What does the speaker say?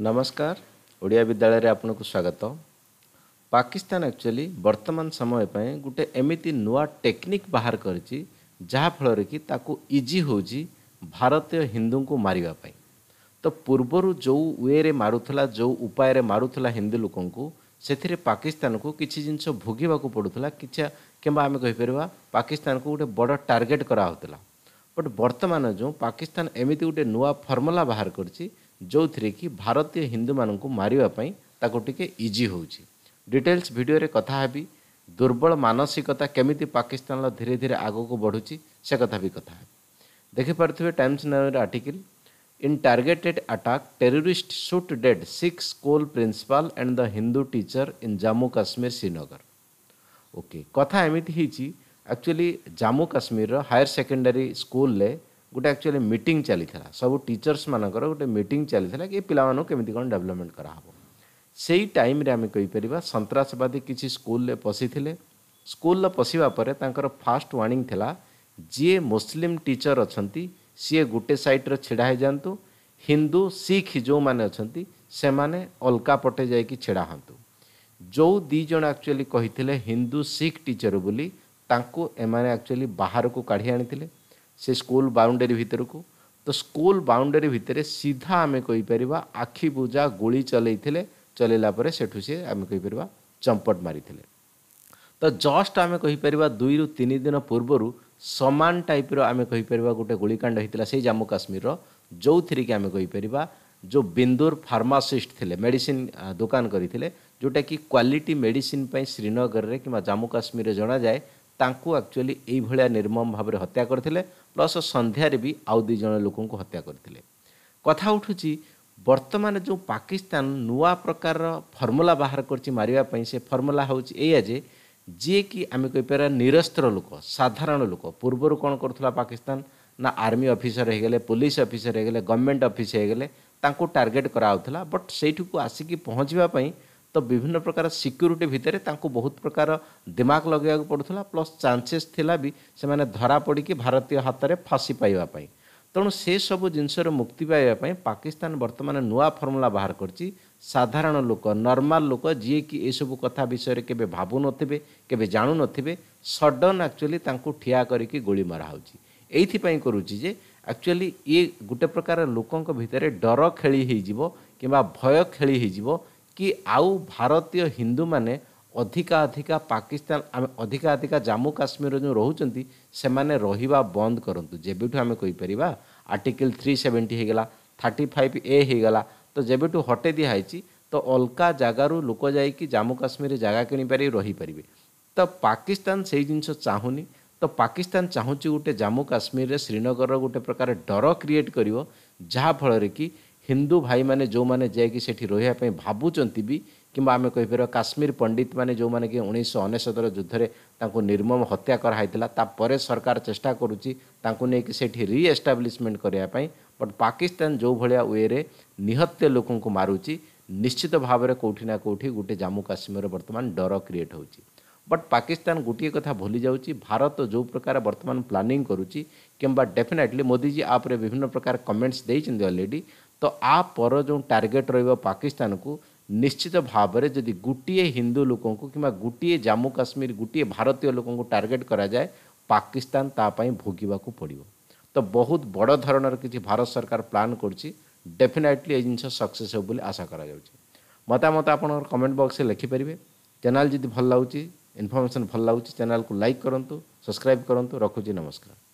ନମସ୍କାର ଓଡ଼ିଆ ବିଦ୍ୟାଳୟରେ ଆପଣଙ୍କୁ ସ୍ୱାଗତ ପାକିସ୍ତାନ ଆକ୍ଚୁଆଲି ବର୍ତ୍ତମାନ ସମୟ ପାଇଁ ଗୋଟିଏ ଏମିତି ନୂଆ ଟେକ୍ନିକ୍ ବାହାର କରିଛି ଯାହାଫଳରେ କି ତାକୁ ଇଜି ହେଉଛି ଭାରତୀୟ ହିନ୍ଦୁଙ୍କୁ ମାରିବା ପାଇଁ ତ ପୂର୍ବରୁ ଯେଉଁ ୱେରେ ମାରୁଥିଲା ଯେଉଁ ଉପାୟରେ ମାରୁଥିଲା ହିନ୍ଦୁ ଲୋକଙ୍କୁ ସେଥିରେ ପାକିସ୍ତାନକୁ କିଛି ଜିନିଷ ଭୋଗିବାକୁ ପଡ଼ୁଥିଲା କିଛି କିମ୍ବା ଆମେ କହିପାରିବା ପାକିସ୍ତାନକୁ ଗୋଟେ ବଡ଼ ଟାର୍ଗେଟ୍ କରାହେଉଥିଲା ବଟ୍ ବର୍ତ୍ତମାନ ଯେଉଁ ପାକିସ୍ତାନ ଏମିତି ଗୋଟେ ନୂଆ ଫର୍ମୁଲା ବାହାର କରିଛି जो थे कि भारतीय हिंदू मान मारे मारपी होटेल्स भिडियो कथी दुर्बल मानसिकता केमी पाकिस्तान धीरे धीरे आगक बढ़ुची से कथा भी कथा देखिपे टाइम्स नाम article in targeted attack terrorist shoot dead six school principal and the Hindu teacher in Jammu Kashmir Srinagar okay कथा एमती actually Jammu Kashmir higher secondary school ଗୋଟେ ଆକ୍ଚୁଆଲି ମିଟିଂ ଚାଲିଥିଲା ସବୁ ଟିଚର୍ସ ମାନଙ୍କର ଗୋଟେ ମିଟିଂ ଚାଲିଥିଲା କି ଏ ପିଲାମାନଙ୍କୁ କେମିତି କ'ଣ ଡେଭଲପମେଣ୍ଟ କରାହେବ ସେଇ ଟାଇମ୍ରେ ଆମେ କହିପାରିବା ସନ୍ତାସବାଦୀ କିଛି ସ୍କୁଲରେ ପଶିଥିଲେ ସ୍କୁଲରେ ପଶିବା ପରେ ତାଙ୍କର ଫାଷ୍ଟ ୱାର୍ଣ୍ଣିଂ ଥିଲା ଯିଏ ମୁସଲିମ୍ ଟିଚର୍ ଅଛନ୍ତି ସିଏ ଗୋଟେ ସାଇଡ଼୍ରେ ଛିଡ଼ା ହେଇଯାଆନ୍ତୁ ହିନ୍ଦୁ ଶିଖ୍ ଯେଉଁମାନେ ଅଛନ୍ତି ସେମାନେ ଅଲଗା ପଟେ ଯାଇକି ଛିଡ଼ା ହୁଅନ୍ତୁ ଯେଉଁ ଦୁଇ ଜଣ ଆକ୍ଚୁଆଲି କହିଥିଲେ ହିନ୍ଦୁ ଶିଖ୍ ଟିଚର୍ ବୋଲି ତାଙ୍କୁ ଏମାନେ ଆକ୍ଚୁଆଲି ବାହାରକୁ କାଢ଼ି ଆଣିଥିଲେ ସେ ସ୍କୁଲ ବାଉଣ୍ଡେରୀ ଭିତରକୁ ତ ସ୍କୁଲ ବାଉଣ୍ଡେରୀ ଭିତରେ ସିଧା ଆମେ କହିପାରିବା ଆଖି ବୁଜା ଗୁଳି ଚଲେଇଥିଲେ ଚଲେଇଲା ପରେ ସେଠୁ ସିଏ ଆମେ କହିପାରିବା ଚମ୍ପଟ ମାରିଥିଲେ ତ ଜଷ୍ଟ ଆମେ କହିପାରିବା ଦୁଇରୁ ତିନି ଦିନ ପୂର୍ବରୁ ସମାନ ଟାଇପ୍ର ଆମେ କହିପାରିବା ଗୋଟେ ଗୁଳିକାଣ୍ଡ ହେଇଥିଲା ସେଇ ଜାମ୍ମୁ କାଶ୍ମୀରର ଯେଉଁଥିରେ କି ଆମେ କହିପାରିବା ଯେଉଁ ବିନ୍ଦୁର ଫାର୍ମାସିଷ୍ଟ ଥିଲେ ମେଡ଼ିସିନ ଦୋକାନ କରିଥିଲେ ଯେଉଁଟାକି କ୍ୱାଲିଟି ମେଡ଼ିସିନ ପାଇଁ ଶ୍ରୀନଗରରେ କିମ୍ବା ଜାମ୍ମୁ କାଶ୍ମୀରରେ ଜଣାଯାଏ ତାଙ୍କୁ ଆକ୍ଚୁଆଲି ଏଇଭଳିଆ ନିର୍ମମ ଭାବରେ ହତ୍ୟା କରିଥିଲେ ପ୍ଲସ୍ ସନ୍ଧ୍ୟାରେ ବି ଆଉ ଦୁଇ ଜଣ ଲୋକଙ୍କୁ ହତ୍ୟା କରିଥିଲେ କଥା ଉଠୁଛି ବର୍ତ୍ତମାନ ଯେଉଁ ପାକିସ୍ତାନ ନୂଆ ପ୍ରକାରର ଫର୍ମୁଲା ବାହାର କରିଛି ମାରିବା ପାଇଁ ସେ ଫର୍ମୁଲା ହେଉଛି ଏଇଆ ଯେ ଯିଏକି ଆମେ କହିପାରିବା ନିରସ୍ତ୍ର ଲୋକ ସାଧାରଣ ଲୋକ ପୂର୍ବରୁ କ'ଣ କରୁଥିଲା ପାକିସ୍ତାନ ନା ଆର୍ମି ଅଫିସର ହୋଇଗଲେ ପୋଲିସ ଅଫିସର ହୋଇଗଲେ ଗଭର୍ଣ୍ଣମେଣ୍ଟ ଅଫିସ ହୋଇଗଲେ ତାଙ୍କୁ ଟାର୍ଗେଟ୍ କରାହେଉଥିଲା ବଟ୍ ସେଇଠିକୁ ଆସିକି ପହଞ୍ଚିବା ପାଇଁ ତ ବିଭିନ୍ନ ପ୍ରକାର ସିକ୍ୟୁରିଟି ଭିତରେ ତାଙ୍କୁ ବହୁତ ପ୍ରକାର ଦିମାଗ ଲଗାଇବାକୁ ପଡ଼ୁଥିଲା ପ୍ଲସ୍ ଚାନ୍ସେସ୍ ଥିଲା ବି ସେମାନେ ଧରା ପଡ଼ିକି ଭାରତୀୟ ହାତରେ ଫାଶୀ ପାଇବା ପାଇଁ ତେଣୁ ସେସବୁ ଜିନିଷରୁ ମୁକ୍ତି ପାଇବା ପାଇଁ ପାକିସ୍ତାନ ବର୍ତ୍ତମାନ ନୂଆ ଫର୍ମୁଲା ବାହାର କରିଛି ସାଧାରଣ ଲୋକ ନର୍ମାଲ ଲୋକ ଯିଏକି ଏସବୁ କଥା ବିଷୟରେ କେବେ ଭାବୁନଥିବେ କେବେ ଜାଣୁନଥିବେ ସଡନ୍ ଆକ୍ଚୁଆଲି ତାଙ୍କୁ ଠିଆ କରିକି ଗୁଳି ମରା ହେଉଛି ଏଇଥିପାଇଁ କରୁଛି ଯେ ଆକ୍ଚୁଆଲି ଇଏ ଗୋଟେ ପ୍ରକାର ଲୋକଙ୍କ ଭିତରେ ଡର ଖେଳି ହେଇଯିବ କିମ୍ବା ଭୟ ଖେଳି ହେଇଯିବ କି ଆଉ ଭାରତୀୟ ହିନ୍ଦୁମାନେ ଅଧିକା ଅଧିକା ପାକିସ୍ତାନ ଆମେ ଅଧିକା ଅଧିକା ଜାମ୍ମୁ କାଶ୍ମୀରରେ ଯେଉଁ ରହୁଛନ୍ତି ସେମାନେ ରହିବା ବନ୍ଦ କରନ୍ତୁ ଯେବେଠୁ ଆମେ କହିପାରିବା ଆର୍ଟିକଲ୍ ଥ୍ରୀ ସେଭେଣ୍ଟି ହେଇଗଲା ଥାର୍ଟି ଫାଇଭ୍ ଏ ହେଇଗଲା ତ ଯେବେଠୁ ହଟେଇ ଦିଆହେଇଛି ତ ଅଲଗା ଜାଗାରୁ ଲୋକ ଯାଇକି ଜାମ୍ମୁ କାଶ୍ମୀରରେ ଜାଗା କିଣିପାରିବେ ରହିପାରିବେ ତ ପାକିସ୍ତାନ ସେଇ ଜିନିଷ ଚାହୁଁନି ତ ପାକିସ୍ତାନ ଚାହୁଁଛି ଗୋଟେ ଜାମ୍ମୁ କାଶ୍ମୀରରେ ଶ୍ରୀନଗରର ଗୋଟେ ପ୍ରକାର ଡର କ୍ରିଏଟ୍ କରିବ ଯାହାଫଳରେ କି ହିନ୍ଦୁ ଭାଇମାନେ ଯେଉଁମାନେ ଯାଇକି ସେଠି ରହିବା ପାଇଁ ଭାବୁଛନ୍ତି ବି କିମ୍ବା ଆମେ କହିପାରିବା କାଶ୍ମୀର ପଣ୍ଡିତମାନେ ଯେଉଁମାନେ କି ଉଣେଇଶହ ଅନେଶ୍ୱତର ଯୁଦ୍ଧରେ ତାଙ୍କୁ ନିର୍ମମ ହତ୍ୟା କରାହେଇଥିଲା ତାପରେ ସରକାର ଚେଷ୍ଟା କରୁଛି ତାଙ୍କୁ ନେଇକି ସେଠି ରିଏଷ୍ଟାବ୍ଲିଶମେଣ୍ଟ କରିବା ପାଇଁ ବଟ୍ ପାକିସ୍ତାନ ଯେଉଁଭଳିଆ ୱେରେ ନିହତ୍ୟ ଲୋକଙ୍କୁ ମାରୁଛି ନିଶ୍ଚିତ ଭାବରେ କେଉଁଠି ନା କେଉଁଠି ଗୋଟେ ଜାମ୍ମୁ କାଶ୍ମୀରରେ ବର୍ତ୍ତମାନ ଡର କ୍ରିଏଟ୍ ହେଉଛି ବଟ୍ ପାକିସ୍ତାନ ଗୋଟିଏ କଥା ଭୁଲି ଯାଉଛି ଭାରତ ଯେଉଁ ପ୍ରକାର ବର୍ତ୍ତମାନ ପ୍ଲାନିଂ କରୁଛି କିମ୍ବା ଡେଫିନେଟଲି ମୋଦିଜୀ ଆପ୍ରେ ବିଭିନ୍ନ ପ୍ରକାର କମେଣ୍ଟସ୍ ଦେଇଛନ୍ତି ଅଲରେଡ଼ି ତ ଆ ପର ଯେଉଁ ଟାର୍ଗେଟ୍ ରହିବ ପାକିସ୍ତାନକୁ ନିଶ୍ଚିତ ଭାବରେ ଯଦି ଗୋଟିଏ ହିନ୍ଦୁ ଲୋକଙ୍କୁ କିମ୍ବା ଗୋଟିଏ ଜାମ୍ମୁ କାଶ୍ମୀର ଗୋଟିଏ ଭାରତୀୟ ଲୋକଙ୍କୁ ଟାର୍ଗେଟ୍ କରାଯାଏ ପାକିସ୍ତାନ ତା ପାଇଁ ଭୋଗିବାକୁ ପଡ଼ିବ ତ ବହୁତ ବଡ଼ ଧରଣର କିଛି ଭାରତ ସରକାର ପ୍ଲାନ୍ କରୁଛି ଡେଫିନାଇଟଲି ଏଇ ଜିନିଷ ସକ୍ସେସ୍ ହେବ ବୋଲି ଆଶା କରାଯାଉଛି ମତାମତ ଆପଣଙ୍କର କମେଣ୍ଟ ବକ୍ସରେ ଲେଖିପାରିବେ ଚ୍ୟାନେଲ୍ ଯଦି ଭଲ ଲାଗୁଛି ଇନଫର୍ମେସନ୍ ଭଲ ଲାଗୁଛି ଚ୍ୟାନେଲ୍କୁ ଲାଇକ୍ କରନ୍ତୁ ସବସ୍କ୍ରାଇବ୍ କରନ୍ତୁ ରଖୁଛି ନମସ୍କାର